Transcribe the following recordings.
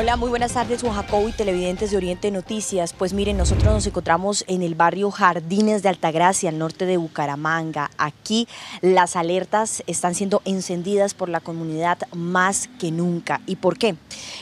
Hola, muy buenas tardes, Juan y televidentes de Oriente Noticias. Pues miren, nosotros nos encontramos en el barrio Jardines de Altagracia, al norte de Bucaramanga. Aquí las alertas están siendo encendidas por la comunidad más que nunca. ¿Y por qué?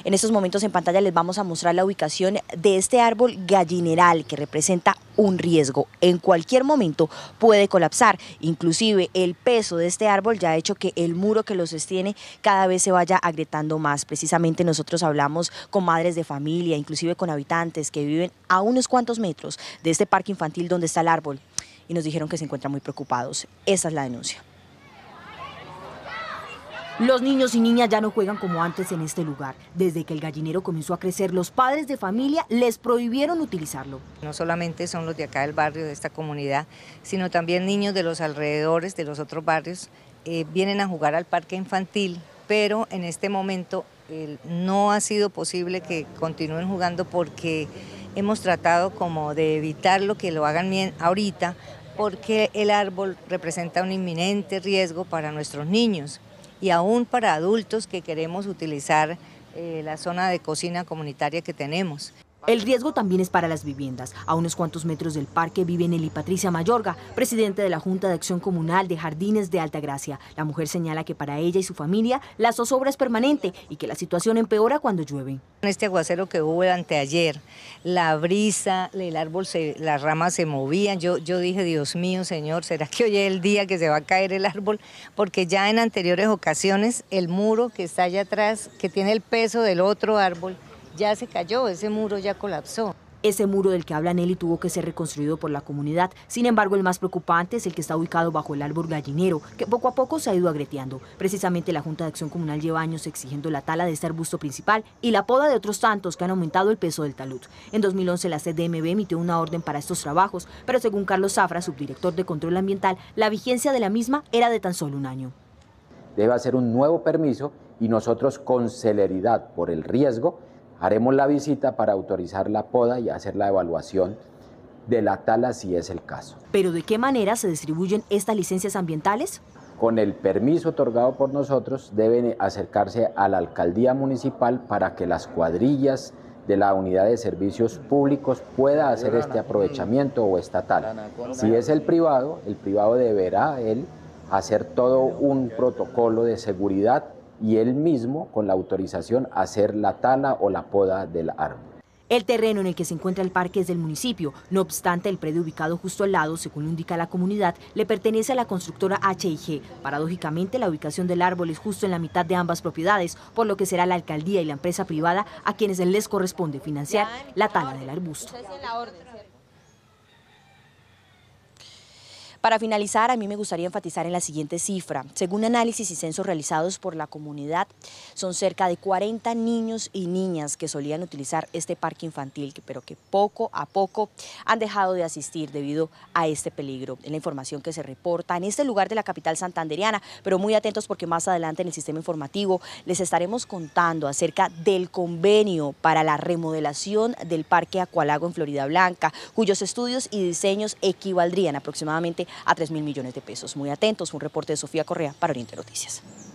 En estos momentos en pantalla les vamos a mostrar la ubicación de este árbol gallineral que representa un riesgo. En cualquier momento puede colapsar. Inclusive el peso de este árbol ya ha hecho que el muro que lo sostiene cada vez se vaya agrietando más. Precisamente nosotros hablamos con madres de familia, inclusive con habitantes que viven a unos cuantos metros de este parque infantil donde está el árbol y nos dijeron que se encuentran muy preocupados. Esa es la denuncia. Los niños y niñas ya no juegan como antes en este lugar. Desde que el gallinero comenzó a crecer, los padres de familia les prohibieron utilizarlo. No solamente son los de acá del barrio, de esta comunidad, sino también niños de los alrededores, de los otros barrios, eh, vienen a jugar al parque infantil, pero en este momento no ha sido posible que continúen jugando porque hemos tratado como de evitarlo, que lo hagan bien ahorita, porque el árbol representa un inminente riesgo para nuestros niños y aún para adultos que queremos utilizar eh, la zona de cocina comunitaria que tenemos. El riesgo también es para las viviendas. A unos cuantos metros del parque vive Nelly Patricia Mayorga, presidente de la Junta de Acción Comunal de Jardines de Altagracia. La mujer señala que para ella y su familia la zozobra es permanente y que la situación empeora cuando llueve. En Este aguacero que hubo anteayer, la brisa, el árbol, se, las ramas se movían. Yo, yo dije, Dios mío, Señor, ¿será que hoy es el día que se va a caer el árbol? Porque ya en anteriores ocasiones el muro que está allá atrás, que tiene el peso del otro árbol, ya se cayó, ese muro ya colapsó. Ese muro del que habla Nelly tuvo que ser reconstruido por la comunidad. Sin embargo, el más preocupante es el que está ubicado bajo el árbol gallinero, que poco a poco se ha ido agreteando. Precisamente la Junta de Acción Comunal lleva años exigiendo la tala de este arbusto principal y la poda de otros tantos que han aumentado el peso del talud. En 2011 la CDMB emitió una orden para estos trabajos, pero según Carlos Zafra, subdirector de Control Ambiental, la vigencia de la misma era de tan solo un año. Debe hacer un nuevo permiso y nosotros con celeridad por el riesgo Haremos la visita para autorizar la poda y hacer la evaluación de la tala si es el caso. ¿Pero de qué manera se distribuyen estas licencias ambientales? Con el permiso otorgado por nosotros deben acercarse a la alcaldía municipal para que las cuadrillas de la unidad de servicios públicos pueda hacer este aprovechamiento o esta tala. Si es el privado, el privado deberá él hacer todo un protocolo de seguridad y él mismo, con la autorización, a hacer la tala o la poda del árbol. El terreno en el que se encuentra el parque es del municipio, no obstante el predio ubicado justo al lado, según indica la comunidad, le pertenece a la constructora HIG. Paradójicamente, la ubicación del árbol es justo en la mitad de ambas propiedades, por lo que será la alcaldía y la empresa privada a quienes les corresponde financiar la tala del arbusto. Para finalizar, a mí me gustaría enfatizar en la siguiente cifra. Según análisis y censos realizados por la comunidad, son cerca de 40 niños y niñas que solían utilizar este parque infantil, pero que poco a poco han dejado de asistir debido a este peligro. En la información que se reporta en este lugar de la capital santanderiana, pero muy atentos porque más adelante en el sistema informativo les estaremos contando acerca del convenio para la remodelación del Parque Acualago en Florida Blanca, cuyos estudios y diseños equivaldrían aproximadamente a tres mil millones de pesos. Muy atentos, un reporte de Sofía Correa para Oriente Noticias.